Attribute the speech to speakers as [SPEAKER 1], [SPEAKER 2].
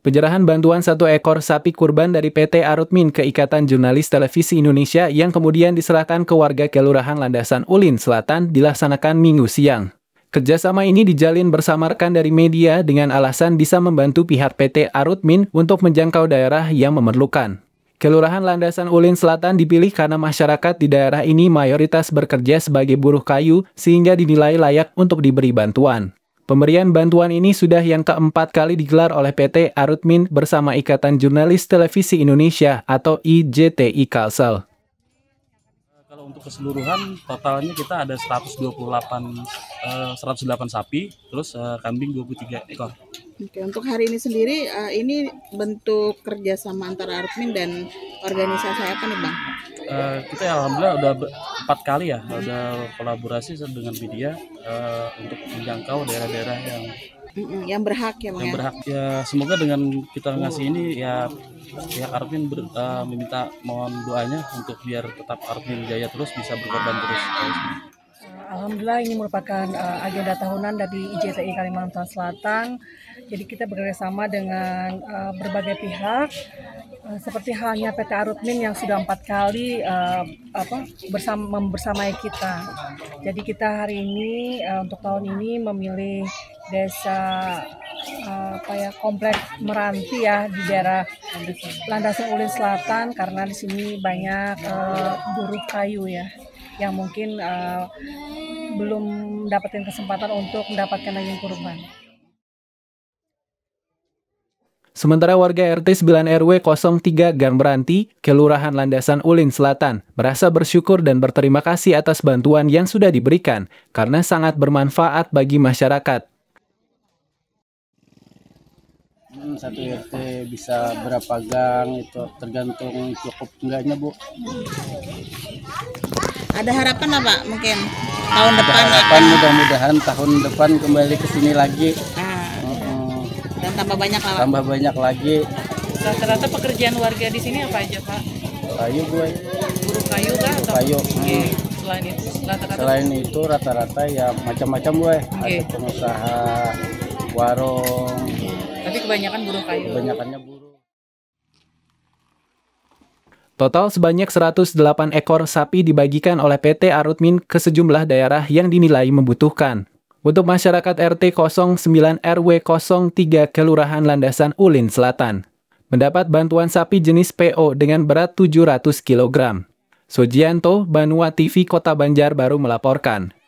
[SPEAKER 1] Penyerahan bantuan satu ekor sapi kurban dari PT Arutmin ke Ikatan Jurnalis Televisi Indonesia yang kemudian diserahkan ke warga Kelurahan Landasan Ulin Selatan dilaksanakan minggu siang. Kerjasama ini dijalin bersama rekan dari media dengan alasan bisa membantu pihak PT Arutmin untuk menjangkau daerah yang memerlukan. Kelurahan Landasan Ulin Selatan dipilih karena masyarakat di daerah ini mayoritas bekerja sebagai buruh kayu sehingga dinilai layak untuk diberi bantuan. Pemberian bantuan ini sudah yang keempat kali digelar oleh PT Arutmin bersama Ikatan Jurnalis Televisi Indonesia atau IJTI Kalsel.
[SPEAKER 2] Kalau untuk keseluruhan totalnya kita ada 128 108 eh, sapi, terus eh, kambing 23 ekor.
[SPEAKER 3] Oke, untuk hari ini sendiri uh, ini bentuk kerjasama antara Artmin dan organisasi apa nih Bang?
[SPEAKER 2] Uh, kita alhamdulillah udah empat kali ya, hmm. udah kolaborasi dengan media uh, untuk menjangkau daerah-daerah yang
[SPEAKER 3] yang berhak ya Bang. Yang ya? berhak
[SPEAKER 2] ya semoga dengan kita ngasih ini ya ya Arvin ber, uh, meminta mohon doanya untuk biar tetap Arvin jaya terus bisa berkorban terus.
[SPEAKER 3] Alhamdulillah ini merupakan uh, agenda tahunan dari IJTI Kalimantan Selatan. Jadi kita bekerjasama dengan uh, berbagai pihak, uh, seperti halnya PT Arutmin yang sudah empat kali uh, apa bersama membersamai kita. Jadi kita hari ini uh, untuk tahun ini memilih desa uh, apa ya komplek Meranti ya di daerah Landasan Ulin Selatan karena di sini banyak uh, buruh kayu ya yang mungkin uh, belum dapetin kesempatan untuk mendapatkan daging kurban.
[SPEAKER 1] Sementara warga RT 9 RW 03 Gang Beranti, Kelurahan Landasan Ulin Selatan, merasa bersyukur dan berterima kasih atas bantuan yang sudah diberikan karena sangat bermanfaat bagi masyarakat.
[SPEAKER 2] Hmm, satu RT bisa berapa gang itu tergantung cukup enggaknya, Bu.
[SPEAKER 3] Ada harapan lah Pak mungkin
[SPEAKER 2] tahun Ada depan. Ya, harapan mudah-mudahan tahun depan kembali ke sini lagi. nah, hmm.
[SPEAKER 3] Dan tambah banyak lah. Tambah
[SPEAKER 2] banyak lagi.
[SPEAKER 3] Rata-rata pekerjaan warga di sini apa aja Pak?
[SPEAKER 2] Kayu gue. Buru kayu kah? Atau? Kayu. Iya, hmm.
[SPEAKER 3] Selain itu rata-rata. Selain
[SPEAKER 2] itu rata-rata ya macam-macam gue. Ya. Okay. Ada pengusaha warung. Tapi kebanyakan buruh kayu. Kebanyakannya buruh.
[SPEAKER 1] Total sebanyak 108 ekor sapi dibagikan oleh PT Arutmin ke sejumlah daerah yang dinilai membutuhkan. Untuk masyarakat RT 09 RW 03 Kelurahan Landasan Ulin Selatan. Mendapat bantuan sapi jenis PO dengan berat 700 kg. Sujianto, Banua TV Kota Banjar baru melaporkan.